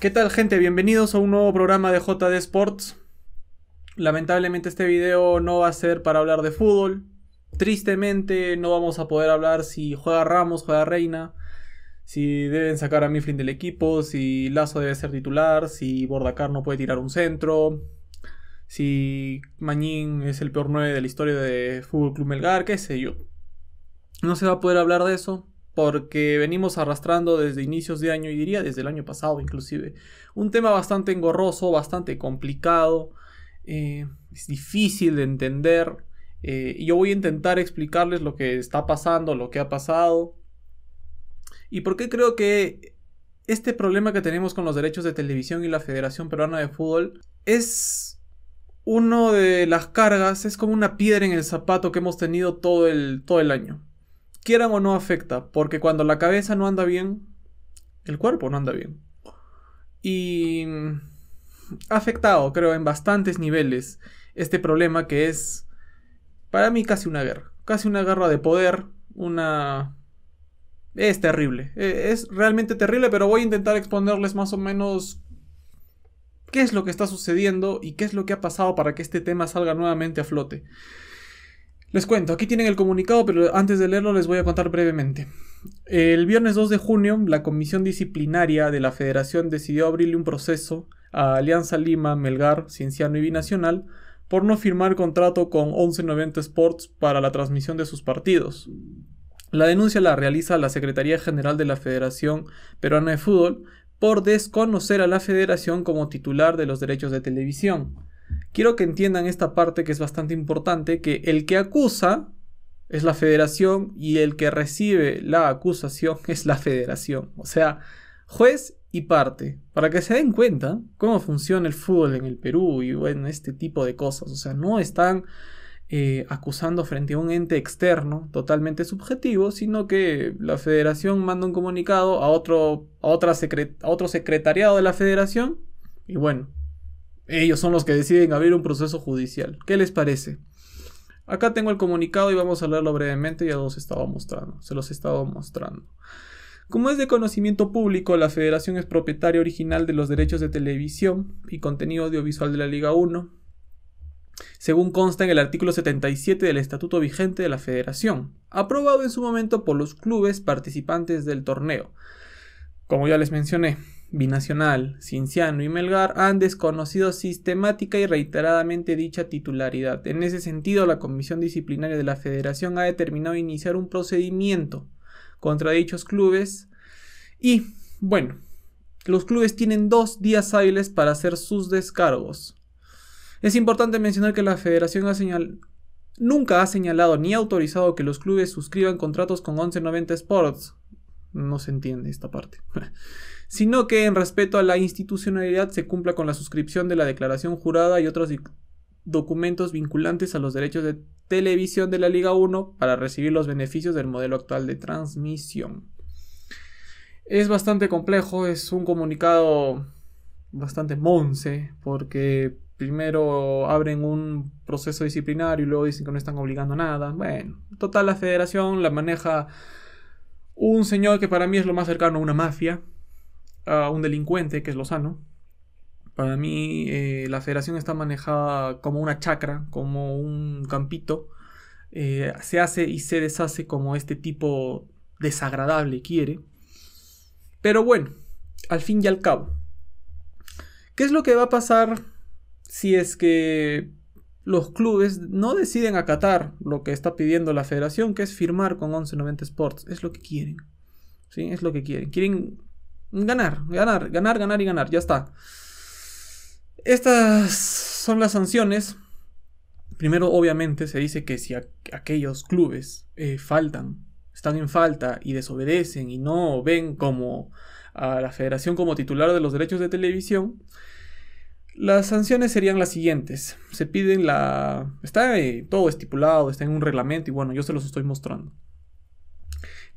¿Qué tal gente? Bienvenidos a un nuevo programa de JD Sports. Lamentablemente este video no va a ser para hablar de fútbol. Tristemente no vamos a poder hablar si juega Ramos, juega Reina, si deben sacar a Mifflin del equipo, si Lazo debe ser titular, si Bordacar no puede tirar un centro, si Mañín es el peor 9 de la historia de Fútbol Club Melgar, qué sé yo. No se va a poder hablar de eso porque venimos arrastrando desde inicios de año y diría desde el año pasado inclusive. Un tema bastante engorroso, bastante complicado, eh, es difícil de entender. Eh, y yo voy a intentar explicarles lo que está pasando, lo que ha pasado. Y por qué creo que este problema que tenemos con los derechos de televisión y la Federación Peruana de Fútbol es uno de las cargas, es como una piedra en el zapato que hemos tenido todo el, todo el año quieran o no afecta, porque cuando la cabeza no anda bien, el cuerpo no anda bien. Y ha afectado, creo, en bastantes niveles este problema que es, para mí, casi una guerra. Casi una guerra de poder, una... Es terrible, e, es realmente terrible, pero voy a intentar exponerles más o menos qué es lo que está sucediendo y qué es lo que ha pasado para que este tema salga nuevamente a flote. Les cuento, aquí tienen el comunicado, pero antes de leerlo les voy a contar brevemente. El viernes 2 de junio, la comisión disciplinaria de la federación decidió abrirle un proceso a Alianza Lima, Melgar, Cienciano y Binacional por no firmar contrato con 1190 Sports para la transmisión de sus partidos. La denuncia la realiza la Secretaría General de la Federación Peruana de Fútbol por desconocer a la federación como titular de los derechos de televisión quiero que entiendan esta parte que es bastante importante, que el que acusa es la federación y el que recibe la acusación es la federación. O sea, juez y parte. Para que se den cuenta cómo funciona el fútbol en el Perú y bueno, este tipo de cosas. O sea, no están eh, acusando frente a un ente externo totalmente subjetivo, sino que la federación manda un comunicado a otro, a otra a otro secretariado de la federación y bueno, ellos son los que deciden abrir un proceso judicial. ¿Qué les parece? Acá tengo el comunicado y vamos a leerlo brevemente, ya los estaba mostrando, se los estaba mostrando. Como es de conocimiento público, la Federación es propietaria original de los derechos de televisión y contenido audiovisual de la Liga 1, según consta en el artículo 77 del Estatuto vigente de la Federación, aprobado en su momento por los clubes participantes del torneo. Como ya les mencioné, Binacional, Cinciano y Melgar han desconocido sistemática y reiteradamente dicha titularidad. En ese sentido, la Comisión Disciplinaria de la Federación ha determinado iniciar un procedimiento contra dichos clubes y, bueno, los clubes tienen dos días hábiles para hacer sus descargos. Es importante mencionar que la Federación nunca ha señalado ni autorizado que los clubes suscriban contratos con 1190 Sports. No se entiende esta parte. sino que en respeto a la institucionalidad se cumpla con la suscripción de la declaración jurada y otros documentos vinculantes a los derechos de televisión de la Liga 1 para recibir los beneficios del modelo actual de transmisión. Es bastante complejo, es un comunicado bastante monce, porque primero abren un proceso disciplinario y luego dicen que no están obligando a nada. Bueno, total, la federación la maneja un señor que para mí es lo más cercano a una mafia, a un delincuente, que es Lozano, para mí eh, la federación está manejada como una chacra, como un campito. Eh, se hace y se deshace como este tipo desagradable quiere. Pero bueno, al fin y al cabo, ¿qué es lo que va a pasar si es que los clubes no deciden acatar lo que está pidiendo la federación, que es firmar con 1190 Sports? Es lo que quieren. ¿sí? Es lo que quieren. Quieren Ganar, ganar, ganar, ganar y ganar, ya está. Estas son las sanciones. Primero, obviamente, se dice que si aquellos clubes eh, faltan, están en falta y desobedecen y no ven como a la federación como titular de los derechos de televisión, las sanciones serían las siguientes. Se piden la... Está eh, todo estipulado, está en un reglamento y bueno, yo se los estoy mostrando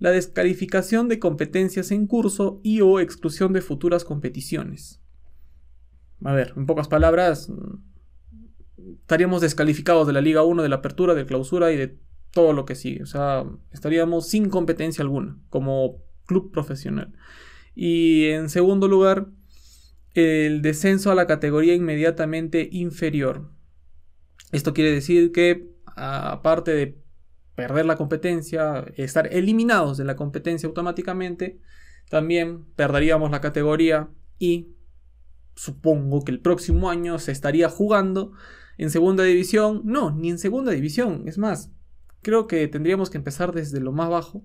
la descalificación de competencias en curso y o exclusión de futuras competiciones. A ver, en pocas palabras, mm, estaríamos descalificados de la Liga 1, de la apertura, de clausura y de todo lo que sigue. O sea, estaríamos sin competencia alguna como club profesional. Y en segundo lugar, el descenso a la categoría inmediatamente inferior. Esto quiere decir que, aparte de perder la competencia, estar eliminados de la competencia automáticamente, también perderíamos la categoría y supongo que el próximo año se estaría jugando en segunda división. No, ni en segunda división, es más, creo que tendríamos que empezar desde lo más bajo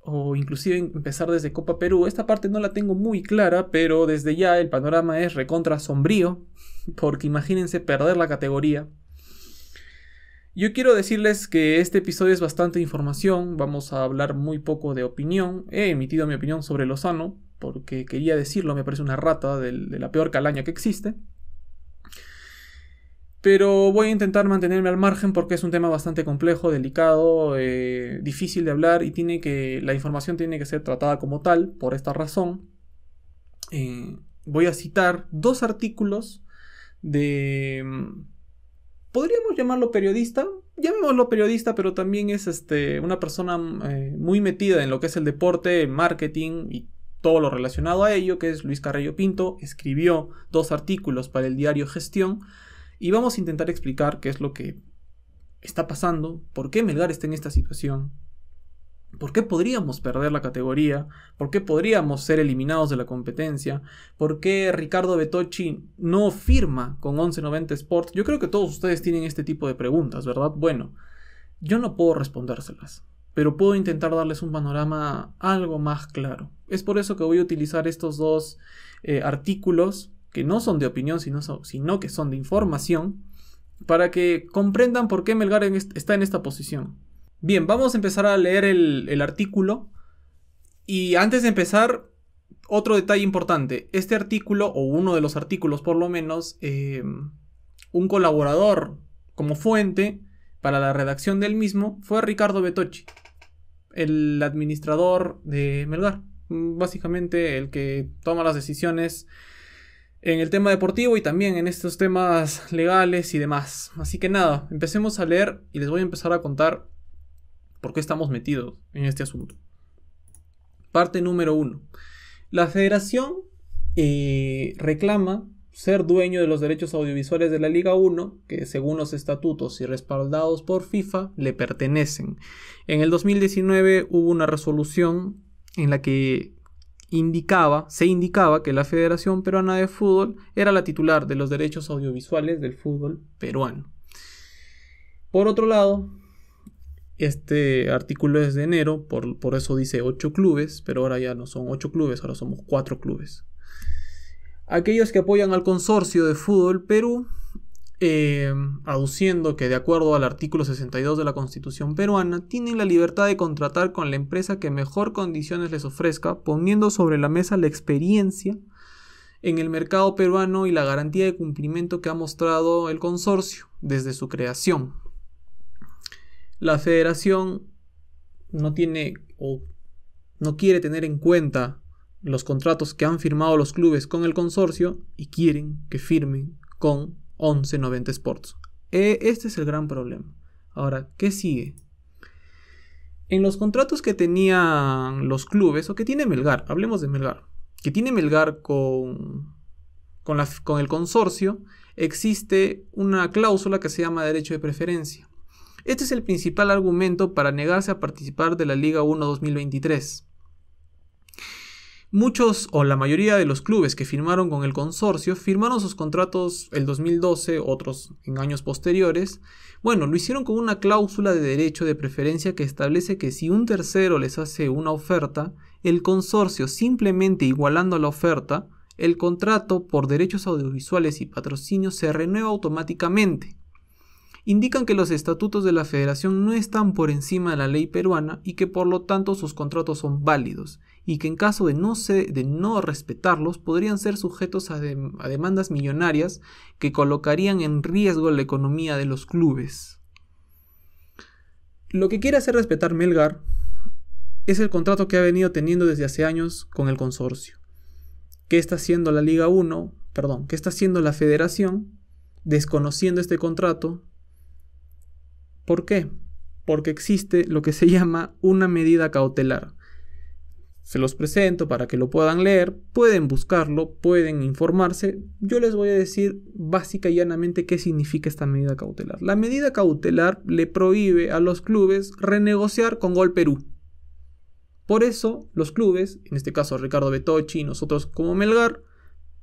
o inclusive empezar desde Copa Perú. Esta parte no la tengo muy clara, pero desde ya el panorama es recontra sombrío, porque imagínense perder la categoría yo quiero decirles que este episodio es bastante información, vamos a hablar muy poco de opinión, he emitido mi opinión sobre Lozano, porque quería decirlo, me parece una rata de, la peor calaña que existe. Pero voy a intentar mantenerme al margen porque es un tema bastante complejo, delicado, eh, difícil de hablar y tiene que, la información tiene que ser tratada como tal por esta razón. Eh, voy a citar dos artículos de podríamos llamarlo periodista, llamémoslo periodista, pero también es este, una persona eh, muy metida en lo que es el deporte, marketing y todo lo relacionado a ello, que es Luis Carrillo Pinto, escribió dos artículos para el diario Gestión y vamos a intentar explicar qué es lo que está pasando, por qué Melgar está en esta situación, ¿Por qué podríamos perder la categoría? ¿Por qué podríamos ser eliminados de la competencia? ¿Por qué Ricardo Betocci no firma con 1190 Sports? Yo creo que todos ustedes tienen este tipo de preguntas, ¿verdad? Bueno, yo no puedo respondérselas, pero puedo intentar darles un panorama algo más claro. Es por eso que voy a utilizar estos dos eh, artículos, que no son de opinión, sino, que son de información, para que comprendan por qué Melgar está en esta posición Bien, vamos a empezar a leer el, artículo. Y antes de empezar, otro detalle importante. Este artículo, o uno de los artículos por lo menos, em, un colaborador como fuente para la redacción del mismo fue Ricardo Betochi, el administrador de Melgar. Básicamente el que toma las decisiones en el tema deportivo y también en estos temas legales y demás. Así que nada, empecemos a leer y les voy a empezar a contar por qué estamos metidos en este asunto. Parte número uno. La federación eh, reclama ser dueño de los derechos audiovisuales de la Liga 1, que según los estatutos y respaldados por FIFA, le pertenecen. En el 2019 hubo una resolución en la que indicaba, se indicaba que la Federación Peruana de Fútbol era la titular de los derechos audiovisuales del fútbol peruano. Por otro lado, este artículo es de enero, por, eso dice ocho clubes, pero ahora ya no son ocho clubes, ahora somos cuatro clubes. Aquellos que apoyan al consorcio de fútbol Perú, eh, aduciendo que de acuerdo al artículo 62 de la Constitución peruana, tienen la libertad de contratar con la empresa que mejor condiciones les ofrezca, poniendo sobre la mesa la experiencia en el mercado peruano y la garantía de cumplimiento que ha mostrado el consorcio desde su creación la federación no tiene o no quiere tener en cuenta los contratos que han firmado los clubes con el consorcio y quieren que firmen con 1190 Sports. E, este es el gran problema. Ahora, ¿qué sigue? En los contratos que tenían los clubes, o que tiene Melgar, hablemos de Melgar, que tiene Melgar con, con el consorcio, existe una cláusula que se llama derecho de preferencia. Este es el principal argumento para negarse a participar de la Liga 1 2023. Muchos o la mayoría de los clubes que firmaron con el consorcio firmaron sus contratos el 2012, otros en años posteriores. Bueno, lo hicieron con una cláusula de derecho de preferencia que establece que si un tercero les hace una oferta, el consorcio simplemente igualando la oferta, el contrato por derechos audiovisuales y patrocinio se renueva automáticamente indican que los estatutos de la federación no están por encima de la ley peruana y que por lo tanto sus contratos son válidos y que en caso de no, de no respetarlos podrían ser sujetos a, demandas millonarias que colocarían en riesgo la economía de los clubes. Lo que quiere hacer respetar Melgar es el contrato que ha venido teniendo desde hace años con el consorcio. ¿Qué está haciendo la Liga 1? Perdón, ¿qué está haciendo la federación? Desconociendo este contrato, ¿Por qué? Porque existe lo que se llama una medida cautelar. Se los presento para que lo puedan leer, pueden buscarlo, pueden informarse. Yo les voy a decir básica y llanamente qué significa esta medida cautelar. La medida cautelar le prohíbe a los clubes renegociar con Gol Perú. Por eso los clubes, en este caso Ricardo Betochi y nosotros como Melgar,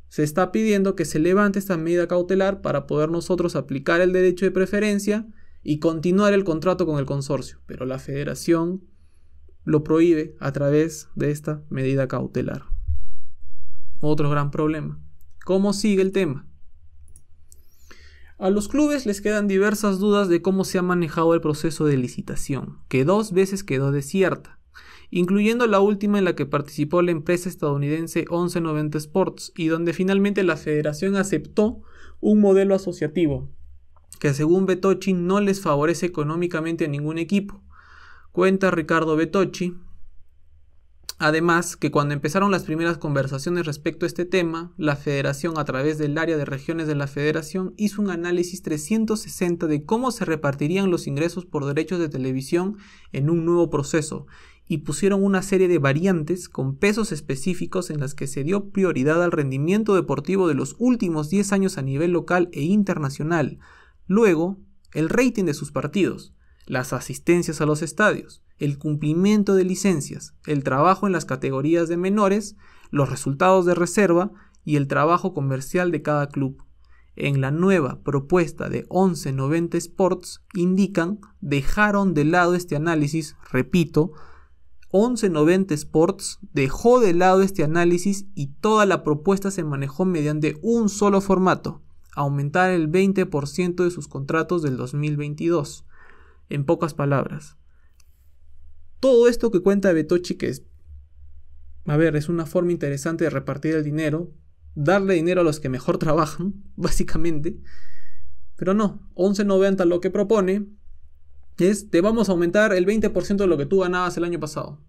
se está pidiendo que se levante esta medida cautelar para poder nosotros aplicar el derecho de preferencia y continuar el contrato con el consorcio, pero la federación lo prohíbe a través de esta medida cautelar. Otro gran problema. ¿Cómo sigue el tema? A los clubes les quedan diversas dudas de cómo se ha manejado el proceso de licitación, que dos veces quedó desierta, incluyendo la última en la que participó la empresa estadounidense 1190 Sports y donde finalmente la federación aceptó un modelo asociativo, que según Betochi no les favorece económicamente a ningún equipo. Cuenta Ricardo Betochi, Además, que cuando empezaron las primeras conversaciones respecto a este tema, la Federación a través del área de regiones de la Federación hizo un análisis 360 de cómo se repartirían los ingresos por derechos de televisión en un nuevo proceso y pusieron una serie de variantes con pesos específicos en las que se dio prioridad al rendimiento deportivo de los últimos 10 años a nivel local e internacional, Luego, el rating de sus partidos, las asistencias a los estadios, el cumplimiento de licencias, el trabajo en las categorías de menores, los resultados de reserva y el trabajo comercial de cada club. En la nueva propuesta de 1190 Sports indican dejaron de lado este análisis, repito, 1190 Sports dejó de lado este análisis y toda la propuesta se manejó mediante un solo formato, aumentar el 20% de sus contratos del 2022. En pocas palabras. Todo esto que cuenta Betochi, que es, a ver, es una forma interesante de repartir el dinero, darle dinero a los que mejor trabajan, básicamente. Pero no, 11.90 lo que propone es, te vamos a aumentar el 20% de lo que tú ganabas el año pasado.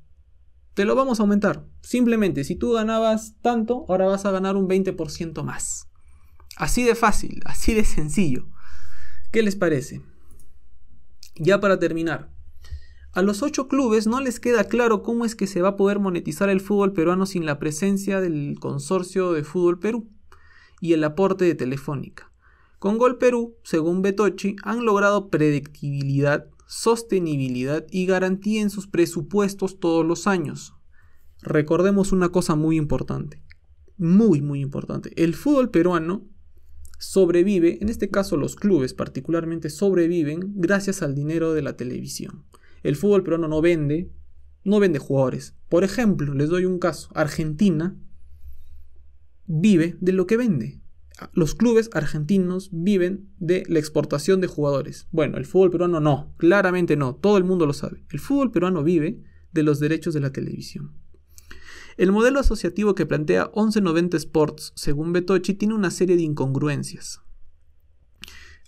Te lo vamos a aumentar. Simplemente, si tú ganabas tanto, ahora vas a ganar un 20% más. Así de fácil, así de sencillo. ¿Qué les parece? Ya para terminar, a los ocho clubes no les queda claro cómo es que se va a poder monetizar el fútbol peruano sin la presencia del Consorcio de Fútbol Perú y el aporte de Telefónica. Con Gol Perú, según Betochi, han logrado predictibilidad, sostenibilidad y garantía en sus presupuestos todos los años. Recordemos una cosa muy importante, muy muy importante. El fútbol peruano sobrevive, en este caso los clubes particularmente sobreviven gracias al dinero de la televisión. El fútbol peruano no vende, no vende jugadores. Por ejemplo, les doy un caso, Argentina vive de lo que vende. Los clubes argentinos viven de la exportación de jugadores. Bueno, el fútbol peruano no, claramente no, todo el mundo lo sabe. El fútbol peruano vive de los derechos de la televisión. El modelo asociativo que plantea 1190 Sports, según Betochi, tiene una serie de incongruencias.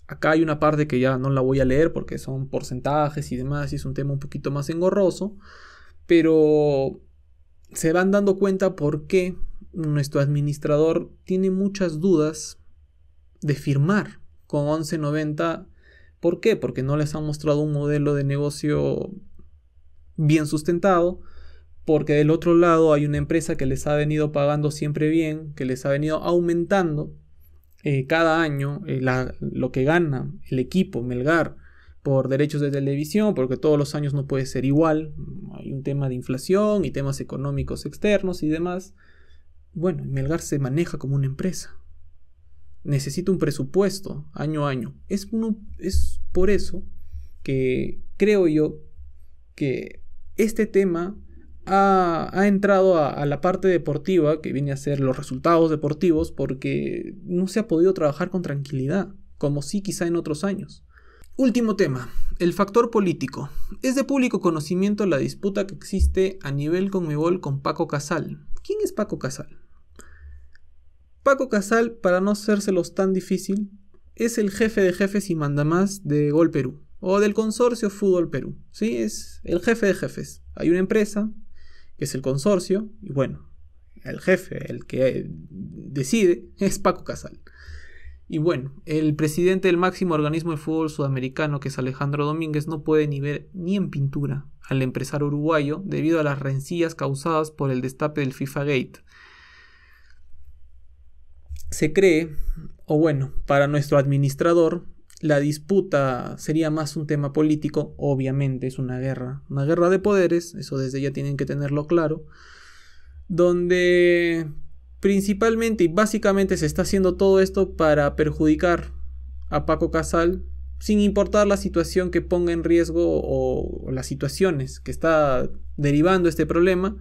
Acá hay una parte que ya no la voy a leer porque son porcentajes y demás, y es un tema un poquito más engorroso, pero se van dando cuenta por qué nuestro administrador tiene muchas dudas de firmar con 1190. ¿Por qué? Porque no les han mostrado un modelo de negocio bien sustentado, porque del otro lado hay una empresa que les ha venido pagando siempre bien, que les ha venido aumentando eh, cada año eh, lo que gana el equipo Melgar por derechos de televisión, porque todos los años no puede ser igual, hay un tema de inflación y temas económicos externos y demás. Bueno, Melgar se maneja como una empresa. Necesita un presupuesto año a año. es por eso que creo yo que este tema ha, entrado a, la parte deportiva, que viene a ser los resultados deportivos, porque no se ha podido trabajar con tranquilidad, como sí quizá en otros años. Último tema, el factor político. Es de público conocimiento la disputa que existe a nivel conmebol con Paco Casal. ¿Quién es Paco Casal? Paco Casal, para no hacérselos tan difícil, es el jefe de jefes y mandamás de Gol Perú o del consorcio Fútbol Perú. ¿sí? Es el jefe de jefes. Hay una empresa es el consorcio, y bueno, el jefe, el que eh, decide, es Paco Casal. Y bueno, el presidente del máximo organismo de fútbol sudamericano, que es Alejandro Domínguez, no puede ni ver ni en pintura al empresario uruguayo debido a las rencillas causadas por el destape del FIFA Gate. Se cree, o bueno, para nuestro administrador, la disputa sería más un tema político, obviamente es una guerra, una guerra de poderes, eso desde ya tienen que tenerlo claro, donde principalmente y básicamente se está haciendo todo esto para perjudicar a Paco Casal, sin importar la situación que ponga en riesgo o, las situaciones que está derivando este problema,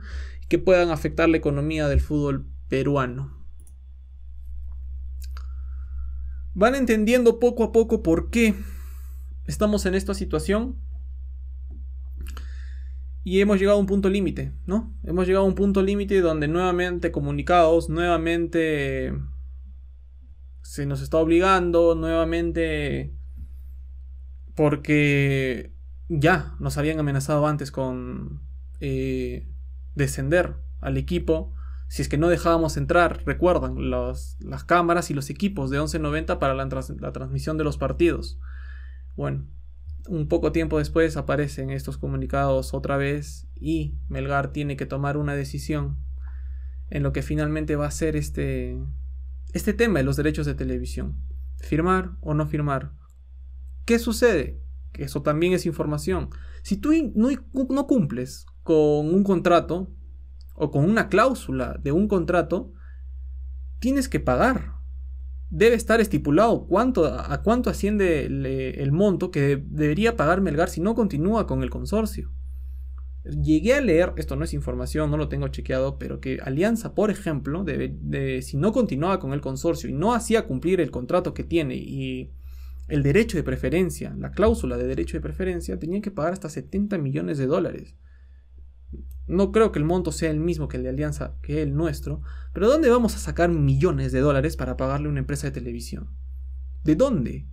que puedan afectar la economía del fútbol peruano. van entendiendo poco a poco por qué estamos en esta situación y hemos llegado a un punto límite, ¿no? Hemos llegado a un punto límite donde nuevamente comunicados, nuevamente se nos está obligando, nuevamente porque ya nos habían amenazado antes con eh, descender al equipo si es que no dejábamos entrar, recuerdan, las cámaras y los equipos de 1190 para la, transmisión de los partidos. Bueno, un poco tiempo después aparecen estos comunicados otra vez y Melgar tiene que tomar una decisión en lo que finalmente va a ser este, este tema de los derechos de televisión. Firmar o no firmar. ¿Qué sucede? Que eso también es información. Si tú no cumples con un contrato, o con una cláusula de un contrato, tienes que pagar. Debe estar estipulado cuánto, a cuánto asciende el, monto que debería pagar Melgar si no continúa con el consorcio. Llegué a leer, esto no es información, no lo tengo chequeado, pero que Alianza, por ejemplo, si no continuaba con el consorcio y no hacía cumplir el contrato que tiene y el derecho de preferencia, la cláusula de derecho de preferencia, tenía que pagar hasta 70 millones de dólares. No creo que el monto sea el mismo que el de Alianza, que el nuestro, pero ¿dónde vamos a sacar millones de dólares para pagarle a una empresa de televisión? ¿De dónde?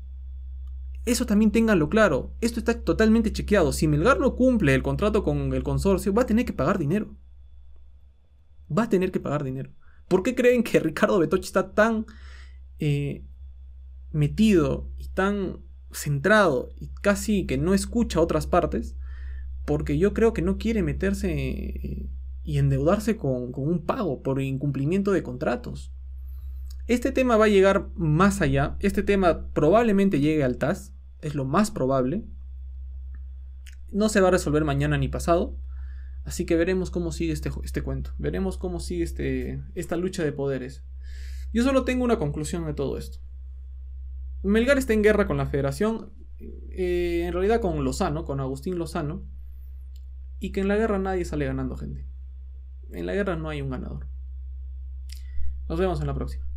Eso también ténganlo claro, esto está totalmente chequeado. Si Melgar no cumple el contrato con el consorcio, va a tener que pagar dinero. Va a tener que pagar dinero. ¿Por qué creen que Ricardo Betochi está tan eh, metido y tan centrado y casi que no escucha otras partes? porque yo creo que no quiere meterse y endeudarse con, un pago por incumplimiento de contratos. Este tema va a llegar más allá, este tema probablemente llegue al TAS, es lo más probable. No se va a resolver mañana ni pasado, Así que veremos cómo sigue este, este cuento. Veremos cómo sigue este, esta lucha de poderes. Yo solo tengo una conclusión de todo esto. Melgar está en guerra con la federación. Eh, en realidad con Lozano, con Agustín Lozano y que en la guerra nadie sale ganando, gente. En la guerra no hay un ganador. Nos vemos en la próxima.